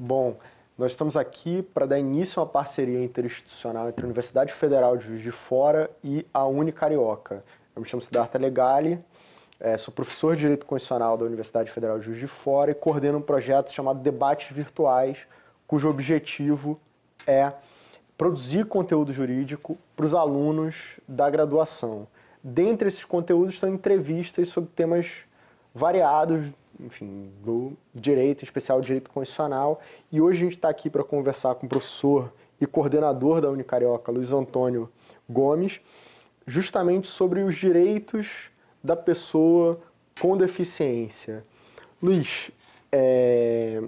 Bom, nós estamos aqui para dar início a uma parceria interinstitucional entre a Universidade Federal de Juiz de Fora e a Unicarioca. Eu me chamo Siddhartha Legali, eh, sou professor de Direito Constitucional da Universidade Federal de Juiz de Fora e coordeno um projeto chamado Debates Virtuais, cujo objetivo é produzir conteúdo jurídico para os alunos da graduação. Dentre esses conteúdos estão entrevistas sobre temas variados enfim, do direito, em especial direito constitucional. E hoje a gente está aqui para conversar com o professor e coordenador da Unicarioca, Luiz Antônio Gomes, justamente sobre os direitos da pessoa com deficiência. Luiz, é,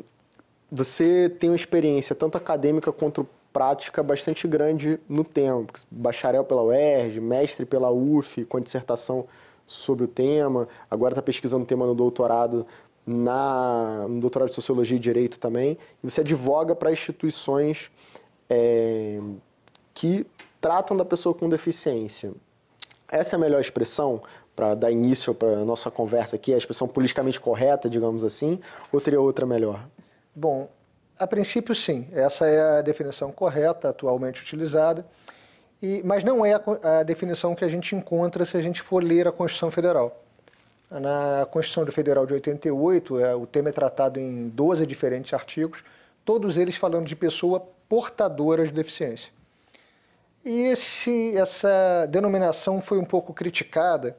você tem uma experiência tanto acadêmica quanto prática bastante grande no tempo, bacharel pela UERJ, mestre pela UF, com dissertação sobre o tema, agora está pesquisando o tema no doutorado, na, no doutorado de Sociologia e Direito também, e você advoga para instituições é, que tratam da pessoa com deficiência. Essa é a melhor expressão para dar início para a nossa conversa aqui, a expressão politicamente correta, digamos assim, ou teria outra melhor? Bom, a princípio sim, essa é a definição correta, atualmente utilizada. E, mas não é a, a definição que a gente encontra se a gente for ler a Constituição Federal. Na Constituição Federal de 88, é, o tema é tratado em 12 diferentes artigos, todos eles falando de pessoa portadora de deficiência. E esse, essa denominação foi um pouco criticada,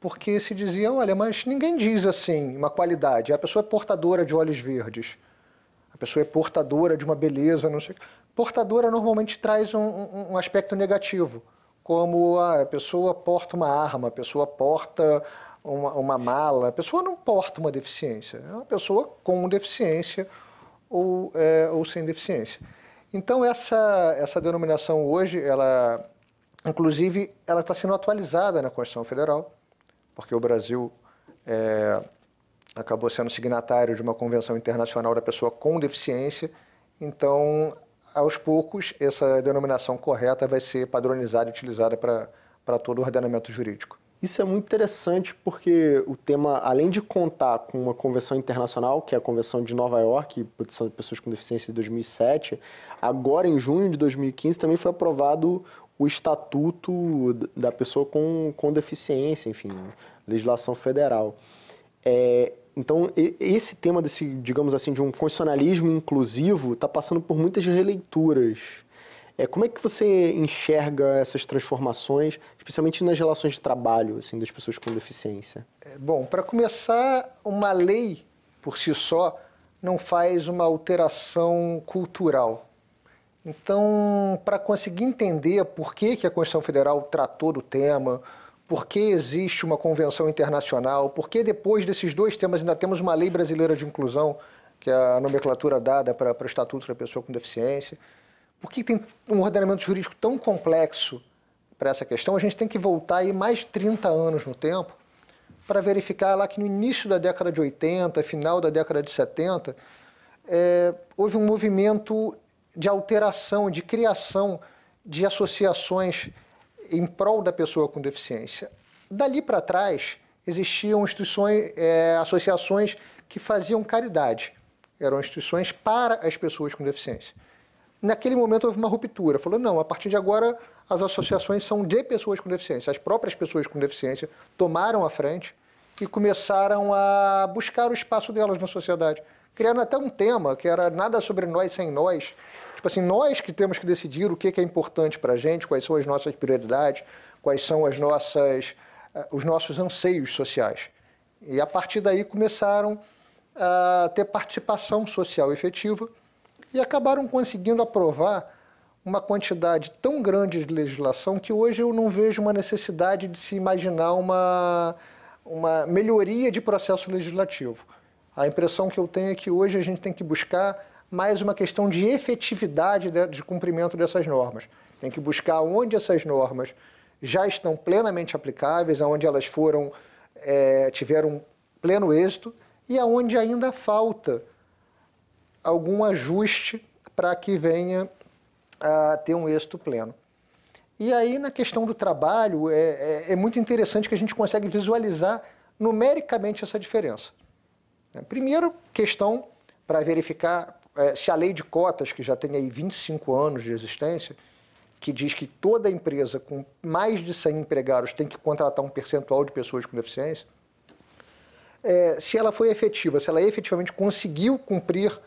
porque se dizia, olha, mas ninguém diz assim uma qualidade, a pessoa é portadora de olhos verdes, a pessoa é portadora de uma beleza, não sei o que. Portadora normalmente traz um, um, aspecto negativo, como a pessoa porta uma arma, a pessoa porta uma, uma, mala, a pessoa não porta uma deficiência, é uma pessoa com deficiência ou, é, ou sem deficiência. Então essa, essa denominação hoje, ela, inclusive, ela está sendo atualizada na Constituição Federal, porque o Brasil é, acabou sendo signatário de uma convenção internacional da pessoa com deficiência, então aos poucos, essa denominação correta vai ser padronizada e utilizada para todo o ordenamento jurídico. Isso é muito interessante porque o tema, além de contar com uma convenção internacional, que é a Convenção de Nova York, Proteção de Pessoas com Deficiência de 2007, agora em junho de 2015 também foi aprovado o Estatuto da Pessoa com, com Deficiência, enfim, legislação federal. É, então, esse tema desse, digamos assim, de um constitucionalismo inclusivo está passando por muitas releituras. É, como é que você enxerga essas transformações, especialmente nas relações de trabalho assim, das pessoas com deficiência? É, bom, para começar, uma lei por si só não faz uma alteração cultural. Então, para conseguir entender por que, que a Constituição Federal tratou do tema, por que existe uma convenção internacional, por que depois desses dois temas ainda temos uma lei brasileira de inclusão, que é a nomenclatura dada para, para o Estatuto da Pessoa com Deficiência. Por que tem um ordenamento jurídico tão complexo para essa questão? A gente tem que voltar aí mais 30 anos no tempo para verificar lá que no início da década de 80, final da década de 70, é, houve um movimento de alteração, de criação de associações em prol da pessoa com deficiência. Dali para trás, existiam instituições, é, associações que faziam caridade. Eram instituições para as pessoas com deficiência. Naquele momento houve uma ruptura. Falou, não, a partir de agora as associações são de pessoas com deficiência. As próprias pessoas com deficiência tomaram a frente e começaram a buscar o espaço delas na sociedade. Criando até um tema que era Nada sobre nós sem nós, Tipo assim, nós que temos que decidir o que é importante para a gente, quais são as nossas prioridades, quais são as nossas, eh, os nossos anseios sociais. E a partir daí começaram a ter participação social efetiva e acabaram conseguindo aprovar uma quantidade tão grande de legislação que hoje eu não vejo uma necessidade de se imaginar uma, uma melhoria de processo legislativo. A impressão que eu tenho é que hoje a gente tem que buscar mais uma questão de efetividade de, de cumprimento dessas normas. Tem que buscar onde essas normas já estão plenamente aplicáveis, aonde elas foram é, tiveram pleno êxito e aonde ainda falta algum ajuste para que venha a ter um êxito pleno. E aí, na questão do trabalho, é, é, é muito interessante que a gente consegue visualizar numericamente essa diferença. Primeiro, questão para verificar é, se a lei de cotas, que já tem aí 25 anos de existência, que diz que toda empresa com mais de 100 empregados tem que contratar um percentual de pessoas com deficiência, é, se ela foi efetiva, se ela efetivamente conseguiu cumprir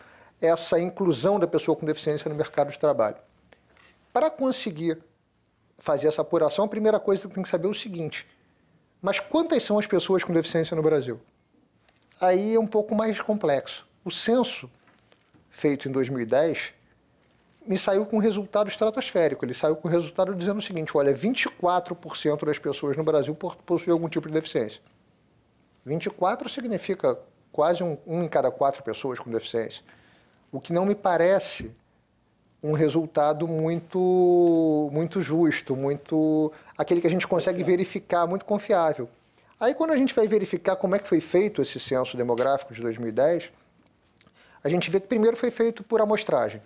essa inclusão da pessoa com deficiência no mercado de trabalho. Para conseguir fazer essa apuração, a primeira coisa que tem que saber é o seguinte: mas quantas são as pessoas com deficiência no Brasil? Aí é um pouco mais complexo. O censo feito em 2010, me saiu com um resultado estratosférico. Ele saiu com o um resultado dizendo o seguinte: olha, 24% das pessoas no Brasil possuem algum tipo de deficiência. 24 significa quase um, um, em cada quatro pessoas com deficiência. O que não me parece um resultado muito, muito justo, muito aquele que a gente consegue verificar, muito confiável. Aí quando a gente vai verificar como é que foi feito esse censo demográfico de 2010, a gente vê que primeiro foi feito por amostragem.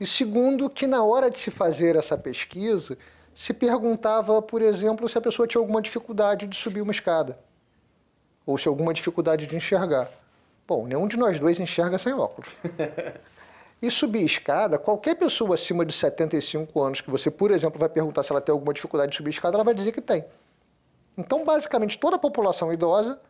E segundo, que na hora de se fazer essa pesquisa, se perguntava, por exemplo, se a pessoa tinha alguma dificuldade de subir uma escada, ou se alguma dificuldade de enxergar. Bom, nenhum de nós dois enxerga sem óculos. E subir escada, qualquer pessoa acima de 75 anos que você, por exemplo, vai perguntar se ela tem alguma dificuldade de subir escada, ela vai dizer que tem. Então, basicamente, toda a população idosa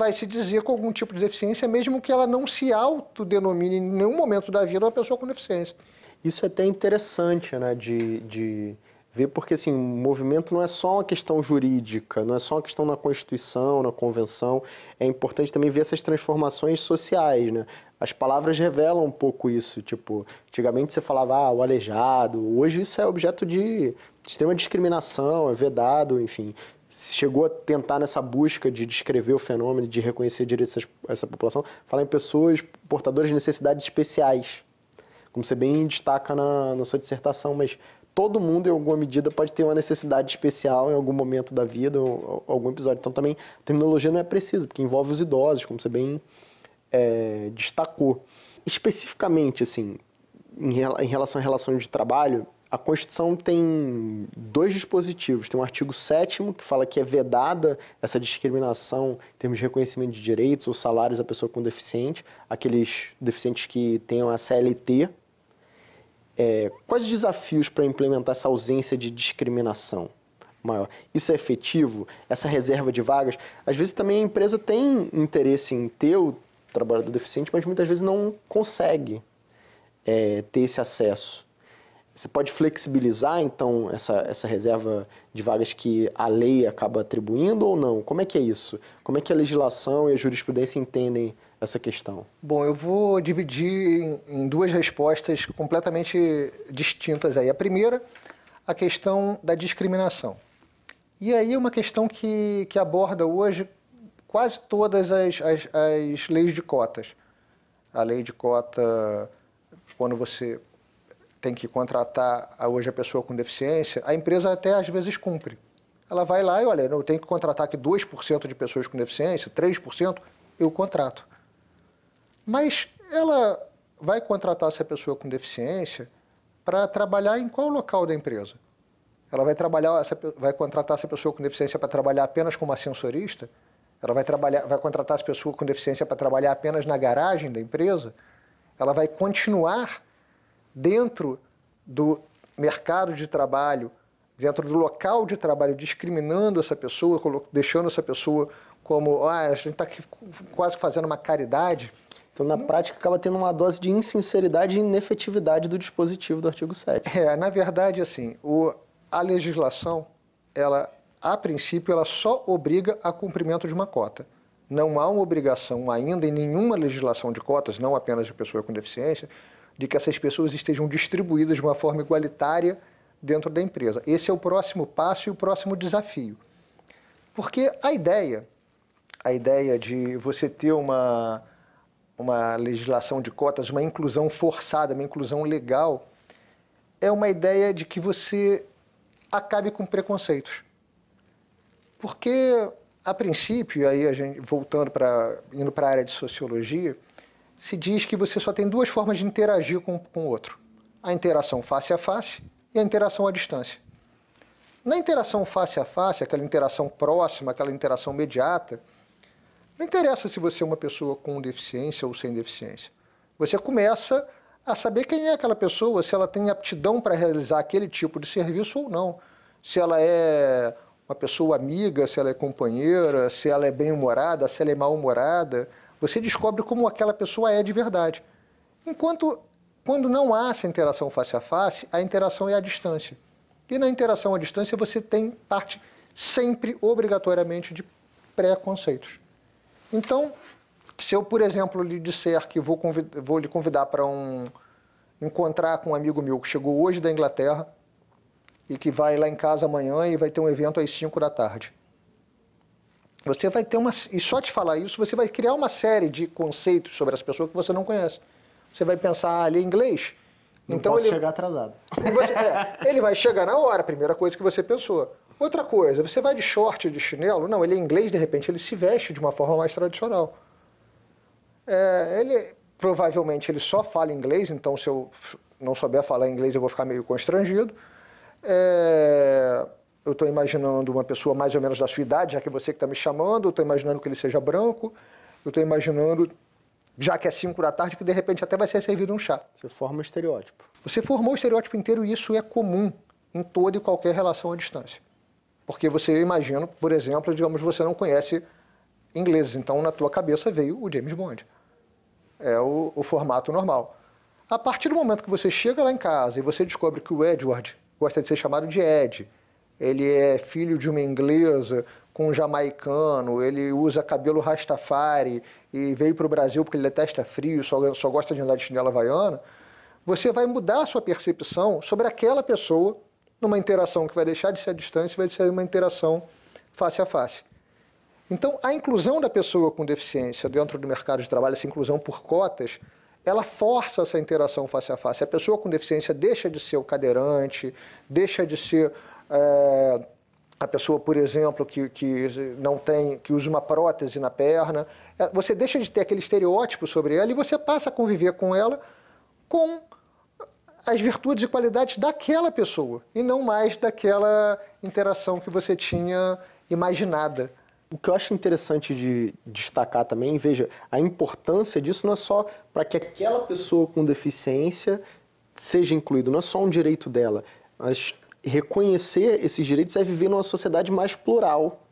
vai se dizer com algum tipo de deficiência, mesmo que ela não se autodenomine em nenhum momento da vida uma pessoa com deficiência. Isso é até interessante, né, de, de ver, porque assim, movimento não é só uma questão jurídica, não é só uma questão na Constituição, na Convenção, é importante também ver essas transformações sociais, né? As palavras revelam um pouco isso, tipo, antigamente você falava, ah, o aleijado, hoje isso é objeto de extrema discriminação, é vedado, enfim chegou a tentar nessa busca de descrever o fenômeno, de reconhecer direito essa, essa população, falar em pessoas portadoras de necessidades especiais, como você bem destaca na, na sua dissertação, mas todo mundo, em alguma medida, pode ter uma necessidade especial em algum momento da vida, ou, ou algum episódio. Então, também, a terminologia não é precisa, porque envolve os idosos, como você bem é, destacou. Especificamente, assim, em, em relação à relação de trabalho, a Constituição tem dois dispositivos. Tem o um artigo 7 que fala que é vedada essa discriminação em termos de reconhecimento de direitos ou salários da pessoa com deficiente, aqueles deficientes que tenham a CLT. É, quais os desafios para implementar essa ausência de discriminação maior? Isso é efetivo? Essa reserva de vagas? Às vezes também a empresa tem interesse em ter o trabalhador deficiente, mas muitas vezes não consegue é, ter esse acesso. Você pode flexibilizar, então, essa, essa reserva de vagas que a lei acaba atribuindo ou não? Como é que é isso? Como é que a legislação e a jurisprudência entendem essa questão? Bom, eu vou dividir em duas respostas completamente distintas aí. A primeira, a questão da discriminação. E aí é uma questão que, que aborda hoje quase todas as, as, as leis de cotas. A lei de cota, quando você tem que contratar hoje a pessoa com deficiência, a empresa até às vezes cumpre. Ela vai lá e olha, eu tenho que contratar aqui 2% de pessoas com deficiência, 3%, eu contrato. Mas ela vai contratar essa pessoa com deficiência para trabalhar em qual local da empresa? Ela vai trabalhar, essa, vai contratar essa pessoa com deficiência para trabalhar apenas como ascensorista? Ela vai, trabalhar, vai contratar essa pessoa com deficiência para trabalhar apenas na garagem da empresa? Ela vai continuar dentro do mercado de trabalho, dentro do local de trabalho, discriminando essa pessoa, deixando essa pessoa como, ah, a gente está quase fazendo uma caridade. Então, na prática, acaba tendo uma dose de insinceridade e inefetividade do dispositivo do artigo 7. É, na verdade, assim, o, a legislação, ela, a princípio, ela só obriga a cumprimento de uma cota. Não há uma obrigação ainda em nenhuma legislação de cotas, não apenas de pessoa com deficiência, de que essas pessoas estejam distribuídas de uma forma igualitária dentro da empresa. Esse é o próximo passo e o próximo desafio. Porque a ideia, a ideia de você ter uma, uma legislação de cotas, uma inclusão forçada, uma inclusão legal, é uma ideia de que você acabe com preconceitos. Porque, a princípio, aí a gente voltando para indo para a área de sociologia, se diz que você só tem duas formas de interagir com, com o outro: a interação face a face e a interação à distância. Na interação face a face, aquela interação próxima, aquela interação imediata, não interessa se você é uma pessoa com deficiência ou sem deficiência. Você começa a saber quem é aquela pessoa, se ela tem aptidão para realizar aquele tipo de serviço ou não. Se ela é uma pessoa amiga, se ela é companheira, se ela é bem-humorada, se ela é mal-humorada, você descobre como aquela pessoa é de verdade. Enquanto quando não há essa interação face a face, a interação é à distância. E na interação à distância você tem parte sempre obrigatoriamente de preconceitos. Então, se eu, por exemplo, lhe disser que vou, convidar, vou lhe convidar para um encontrar com um amigo meu que chegou hoje da Inglaterra e que vai lá em casa amanhã e vai ter um evento às 5 da tarde. Você vai ter uma. E só te falar isso, você vai criar uma série de conceitos sobre essa pessoa que você não conhece. Você vai pensar ali ah, é inglês. Não então ele chegar atrasado. Você, é, ele vai chegar na hora, a primeira coisa que você pensou. Outra coisa, você vai de short, de chinelo? Não, ele é inglês, de repente ele se veste de uma forma mais tradicional. É, ele provavelmente ele só fala inglês, então se eu não souber falar inglês eu vou ficar meio constrangido. É, eu estou imaginando uma pessoa mais ou menos da sua idade, já que é você que está me chamando, eu estou imaginando que ele seja branco, eu estou imaginando, já que é 5 da tarde, que de repente até vai ser servido um chá. Você forma o estereótipo. Você formou o estereótipo inteiro e isso é comum em toda e qualquer relação à distância. Porque você imagina, por exemplo, digamos, você não conhece ingleses, então na tua cabeça veio o James Bond. É o, o formato normal. A partir do momento que você chega lá em casa e você descobre que o Edward gosta de ser chamado de Ed, ele é filho de uma inglesa com um jamaicano, ele usa cabelo rastafari e veio para o Brasil porque ele detesta frio, só, só gosta de andar de chinela havaiana, você vai mudar a sua percepção sobre aquela pessoa numa interação que vai deixar de ser à distância e vai ser uma interação face a face. Então, a inclusão da pessoa com deficiência dentro do mercado de trabalho, essa inclusão por cotas, ela força essa interação face a face. A pessoa com deficiência deixa de ser o cadeirante, deixa de ser é, a pessoa, por exemplo, que, que não tem, que usa uma prótese na perna, é, você deixa de ter aquele estereótipo sobre ela e você passa a conviver com ela com as virtudes e qualidades daquela pessoa e não mais daquela interação que você tinha imaginada. O que eu acho interessante de destacar também, veja, a importância disso não é só para que aquela pessoa com deficiência seja incluída, não é só um direito dela, mas reconhecer esses direitos é viver numa sociedade mais plural,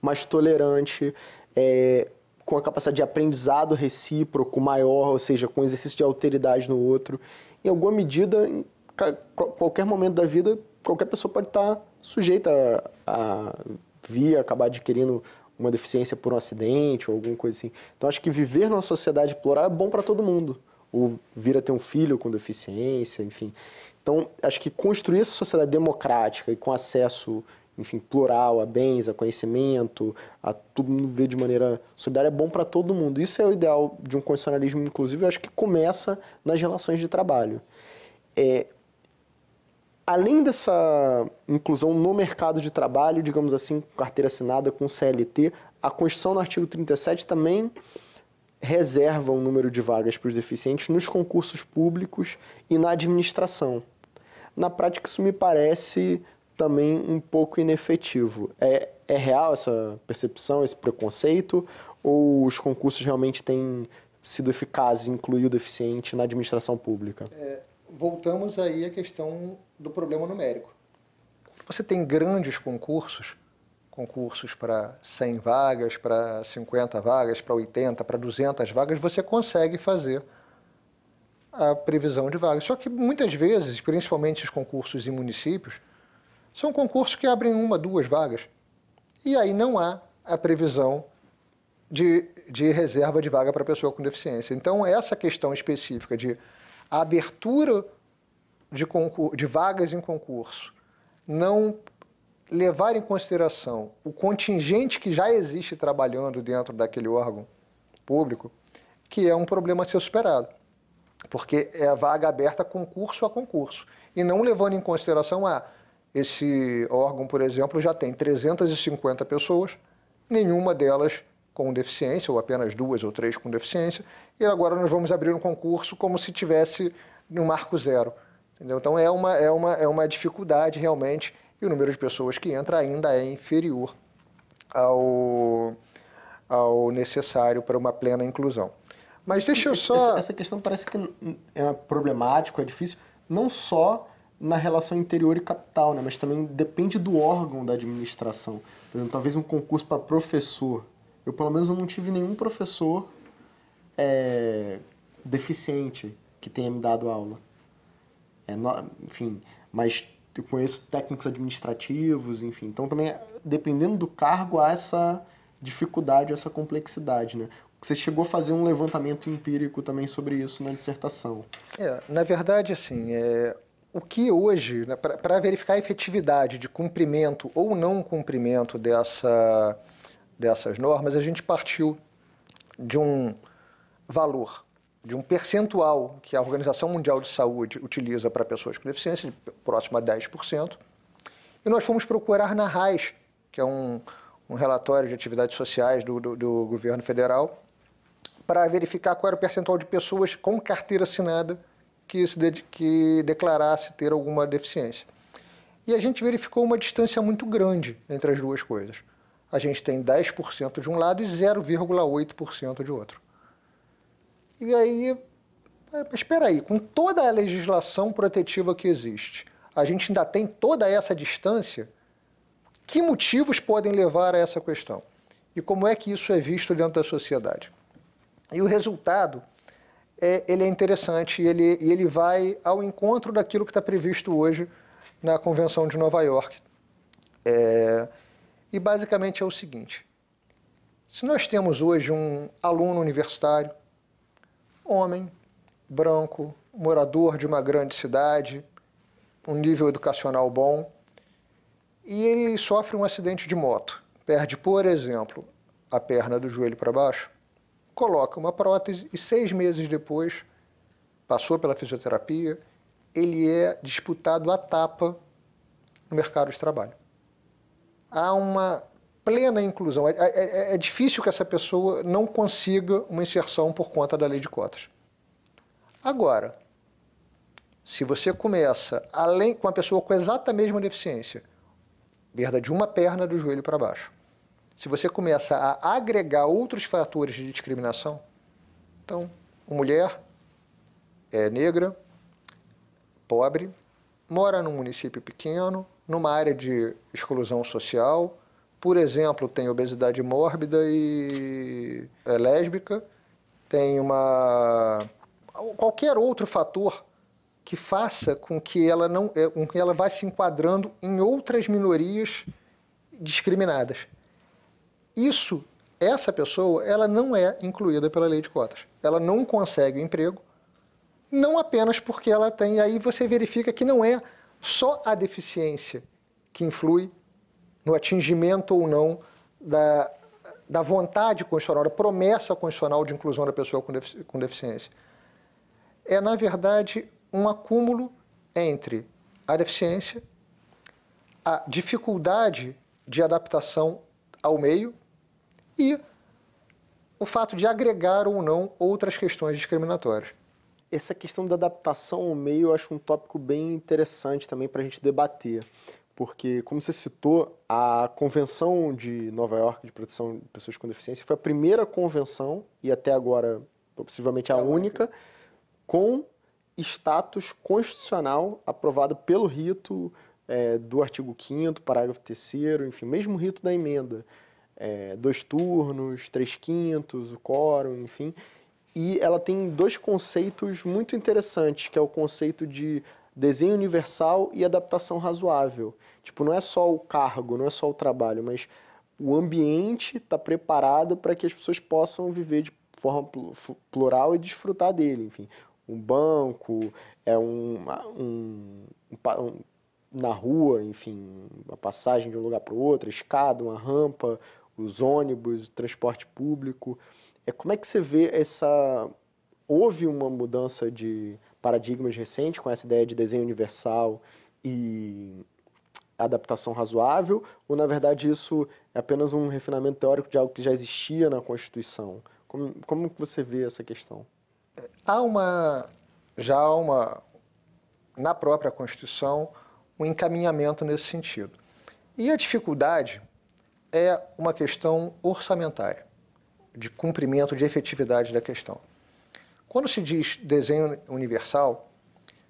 mais tolerante, é, com a capacidade de aprendizado recíproco maior, ou seja, com exercício de alteridade no outro. Em alguma medida, em qualquer momento da vida, qualquer pessoa pode estar sujeita a, a vir acabar adquirindo uma deficiência por um acidente ou alguma coisa assim. Então, acho que viver numa sociedade plural é bom para todo mundo. Ou vir a ter um filho com deficiência, enfim. Então, acho que construir essa sociedade democrática e com acesso, enfim, plural a bens, a conhecimento, a tudo ver de maneira solidária é bom para todo mundo. Isso é o ideal de um condicionalismo, inclusive, eu acho que começa nas relações de trabalho. É, além dessa inclusão no mercado de trabalho, digamos assim, com carteira assinada, com CLT, a Constituição no artigo 37 também reserva um número de vagas para os deficientes nos concursos públicos e na administração. Na prática, isso me parece também um pouco inefetivo. É, é real essa percepção, esse preconceito? Ou os concursos realmente têm sido eficazes, incluído eficiente na administração pública? É, voltamos aí à questão do problema numérico. Você tem grandes concursos, concursos para 100 vagas, para 50 vagas, para 80, para 200 vagas, você consegue fazer a previsão de vagas. Só que muitas vezes, principalmente os concursos em municípios, são concursos que abrem uma, duas vagas. E aí não há a previsão de, de reserva de vaga para pessoa com deficiência. Então, essa questão específica de abertura de, de vagas em concurso não levar em consideração o contingente que já existe trabalhando dentro daquele órgão público, que é um problema a ser superado porque é a vaga aberta concurso a concurso, e não levando em consideração a ah, esse órgão, por exemplo, já tem 350 pessoas, nenhuma delas com deficiência, ou apenas duas ou três com deficiência, e agora nós vamos abrir um concurso como se tivesse no marco zero. Entendeu? Então é uma, é, uma, é uma dificuldade realmente, e o número de pessoas que entra ainda é inferior ao, ao necessário para uma plena inclusão. Mas deixa eu só. Essa, essa questão parece que é problemática, é difícil, não só na relação interior e capital, né? mas também depende do órgão da administração. Por exemplo, talvez um concurso para professor. Eu, pelo menos, não tive nenhum professor é, deficiente que tenha me dado aula. É, no, enfim, mas eu conheço técnicos administrativos, enfim. Então, também, dependendo do cargo, há essa dificuldade, essa complexidade. Né? Você chegou a fazer um levantamento empírico também sobre isso na dissertação. É, na verdade, assim, é, o que hoje, né, para verificar a efetividade de cumprimento ou não cumprimento dessa, dessas normas, a gente partiu de um valor, de um percentual que a Organização Mundial de Saúde utiliza para pessoas com deficiência, próximo a 10%, e nós fomos procurar na RAIS, que é um, um relatório de atividades sociais do, do, do governo federal, para verificar qual era o percentual de pessoas com carteira assinada que, se que declarasse ter alguma deficiência. E a gente verificou uma distância muito grande entre as duas coisas. A gente tem 10% de um lado e 0,8% de outro. E aí, é, mas espera aí, com toda a legislação protetiva que existe, a gente ainda tem toda essa distância, que motivos podem levar a essa questão? E como é que isso é visto dentro da sociedade? E o resultado, é, ele é interessante e ele, ele vai ao encontro daquilo que está previsto hoje na Convenção de Nova York. É, e basicamente é o seguinte, se nós temos hoje um aluno universitário, homem, branco, morador de uma grande cidade, um nível educacional bom, e ele sofre um acidente de moto, perde, por exemplo, a perna do joelho para baixo, coloca uma prótese e seis meses depois, passou pela fisioterapia, ele é disputado à tapa no mercado de trabalho. Há uma plena inclusão. É, é, é, é, difícil que essa pessoa não consiga uma inserção por conta da lei de cotas. Agora, se você começa além com a pessoa com exata mesma deficiência, perda de uma perna do joelho para baixo, se você começa a agregar outros fatores de discriminação, então, mulher é negra, pobre, mora num município pequeno, numa área de exclusão social, por exemplo, tem obesidade mórbida e é lésbica, tem uma qualquer outro fator que faça com que ela não, é, com que ela vá se enquadrando em outras minorias discriminadas. Isso, essa pessoa, ela não é incluída pela lei de cotas. Ela não consegue o emprego, não apenas porque ela tem. Aí você verifica que não é só a deficiência que influi no atingimento ou não da, da vontade constitucional, da promessa constitucional de inclusão da pessoa com, defici com deficiência. É, na verdade, um acúmulo entre a deficiência, a dificuldade de adaptação ao meio, e o fato de agregar ou não outras questões discriminatórias. Essa questão da adaptação ao meio eu acho um tópico bem interessante também para a gente debater, porque, como você citou, a Convenção de Nova York de Proteção de Pessoas com Deficiência foi a primeira convenção, e até agora possivelmente a única, com status constitucional aprovado pelo rito é, do artigo 5, parágrafo 3, enfim, mesmo rito da emenda é, dois turnos, três quintos, o quórum, enfim. E ela tem dois conceitos muito interessantes, que é o conceito de desenho universal e adaptação razoável. Tipo, não é só o cargo, não é só o trabalho, mas o ambiente está preparado para que as pessoas possam viver de forma plural e desfrutar dele, enfim. Um banco, é um, ah, um, um, um na rua, enfim, a passagem de um lugar para o outro, escada, uma rampa, os ônibus, o transporte público. É, como é que você vê essa. Houve uma mudança de paradigmas recente com essa ideia de desenho universal e adaptação razoável, ou na verdade isso é apenas um refinamento teórico de algo que já existia na Constituição? Como, como você vê essa questão? Há uma. Já há uma. Na própria Constituição, um encaminhamento nesse sentido. E a dificuldade é uma questão orçamentária, de cumprimento, de efetividade da questão. Quando se diz desenho universal,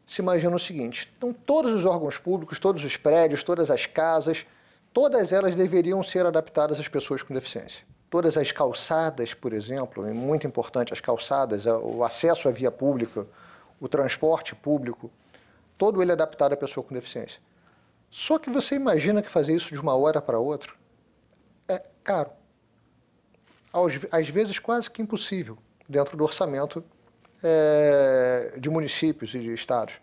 se imagina o seguinte: então, todos os órgãos públicos, todos os prédios, todas as casas, todas elas deveriam ser adaptadas às pessoas com deficiência. Todas as calçadas, por exemplo, é muito importante as calçadas, o acesso à via pública, o transporte público, todo ele é adaptado à pessoa com deficiência. Só que você imagina que fazer isso de uma hora para outra caro. Às vezes quase que impossível dentro do orçamento é, de municípios e de estados.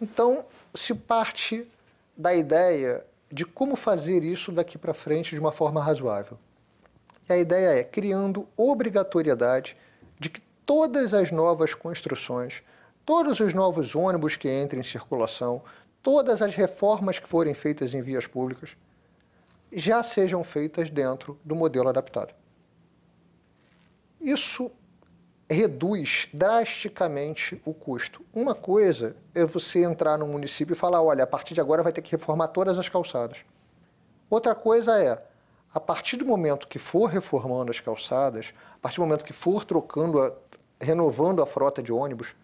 Então, se parte da ideia de como fazer isso daqui para frente de uma forma razoável. E a ideia é criando obrigatoriedade de que todas as novas construções, todos os novos ônibus que entrem em circulação, todas as reformas que forem feitas em vias públicas, já sejam feitas dentro do modelo adaptado. Isso reduz drasticamente o custo. Uma coisa é você entrar no município e falar, olha, a partir de agora vai ter que reformar todas as calçadas. Outra coisa é, a partir do momento que for reformando as calçadas, a partir do momento que for trocando, a, renovando a frota de ônibus,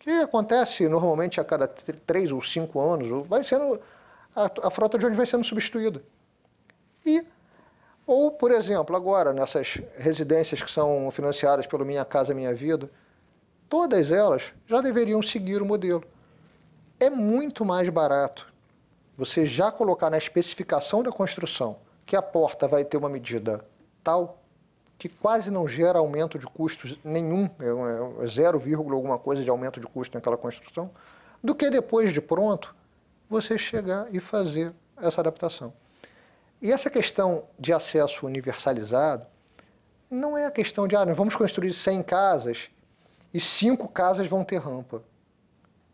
que acontece normalmente a cada três ou cinco anos, vai sendo a, a frota de ônibus vai sendo substituída. E, ou, por exemplo, agora, nessas residências que são financiadas pelo Minha Casa Minha Vida, todas elas já deveriam seguir o modelo. É muito mais barato você já colocar na especificação da construção que a porta vai ter uma medida tal que quase não gera aumento de custos nenhum, é, é, é vírgula alguma coisa de aumento de custo naquela construção, do que depois de pronto você chegar e fazer essa adaptação. E essa questão de acesso universalizado não é a questão de, ah, nós vamos construir 100 casas e cinco casas vão ter rampa.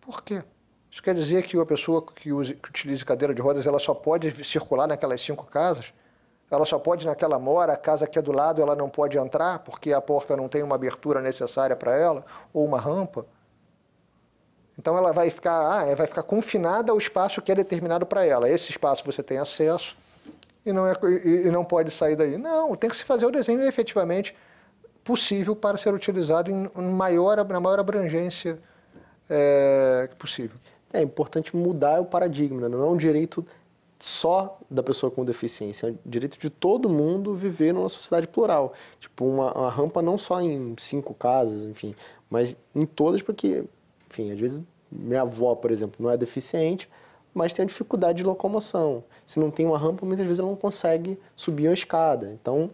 Por quê? Isso quer dizer que a pessoa que, use, que utilize cadeira de rodas, ela só pode circular naquelas cinco casas? Ela só pode naquela mora, a casa que é do lado, ela não pode entrar porque a porta não tem uma abertura necessária para ela ou uma rampa? Então ela vai ficar, ah, é, vai ficar confinada ao espaço que é determinado para ela. Esse espaço você tem acesso, e não, é, e, e não pode sair daí. Não, tem que se fazer o desenho efetivamente possível para ser utilizado em maior, na maior abrangência é, possível. É importante mudar o paradigma, né? não é um direito só da pessoa com deficiência, é um direito de todo mundo viver numa sociedade plural. Tipo, uma, uma rampa não só em cinco casas, enfim, mas em todas, porque, enfim, às vezes minha avó, por exemplo, não é deficiente, mas tem a dificuldade de locomoção. Se não tem uma rampa, muitas vezes ela não consegue subir uma escada. Então,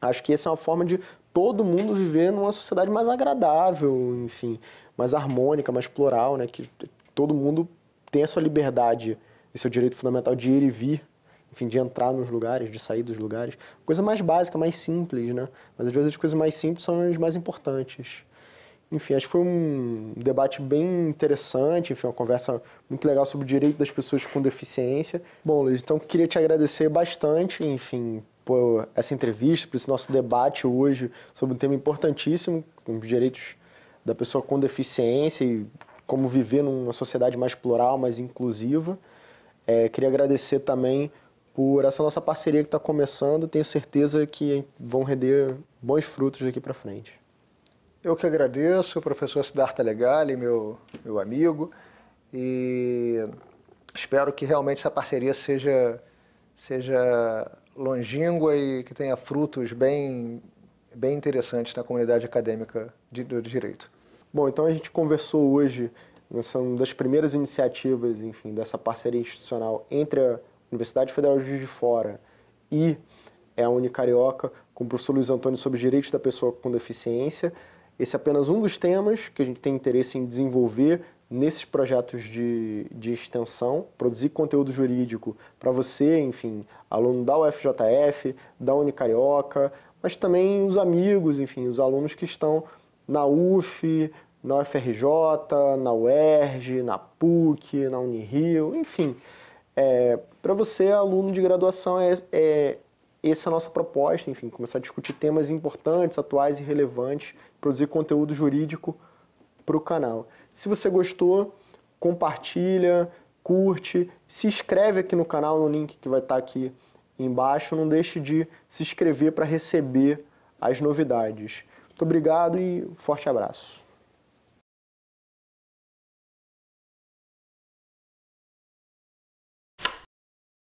acho que essa é uma forma de todo mundo viver numa sociedade mais agradável, enfim, mais harmônica, mais plural, né? Que todo mundo tem a sua liberdade e seu direito fundamental de ir e vir, enfim, de entrar nos lugares, de sair dos lugares. Coisa mais básica, mais simples, né? Mas às vezes as coisas mais simples são as mais importantes. Enfim, acho que foi um debate bem interessante, enfim, uma conversa muito legal sobre o direito das pessoas com deficiência. Bom, Luiz, então queria te agradecer bastante, enfim, por essa entrevista, por esse nosso debate hoje sobre um tema importantíssimo, os direitos da pessoa com deficiência e como viver numa sociedade mais plural, mais inclusiva. É, queria agradecer também por essa nossa parceria que está começando. Tenho certeza que vão render bons frutos daqui para frente. Eu que agradeço, professor Siddhartha Legali, meu, meu amigo, e espero que realmente essa parceria seja, seja longínqua e que tenha frutos bem, bem interessantes na comunidade acadêmica de, do direito. Bom, então a gente conversou hoje, nessa né, uma das primeiras iniciativas, enfim, dessa parceria institucional entre a Universidade Federal de Juiz de Fora e a Unicarioca, com o professor Luiz Antônio sobre direitos da pessoa com deficiência. Esse é apenas um dos temas que a gente tem interesse em desenvolver nesses projetos de, de extensão, produzir conteúdo jurídico para você, enfim, aluno da UFJF, da Unicarioca, mas também os amigos, enfim, os alunos que estão na UF, na UFRJ, na UERJ, na PUC, na Unirio, enfim. É, para você, aluno de graduação, é, é essa é a nossa proposta, enfim, começar a discutir temas importantes, atuais e relevantes, produzir conteúdo jurídico para o canal. Se você gostou, compartilha, curte, se inscreve aqui no canal no link que vai estar tá aqui embaixo. Não deixe de se inscrever para receber as novidades. Muito obrigado e forte abraço.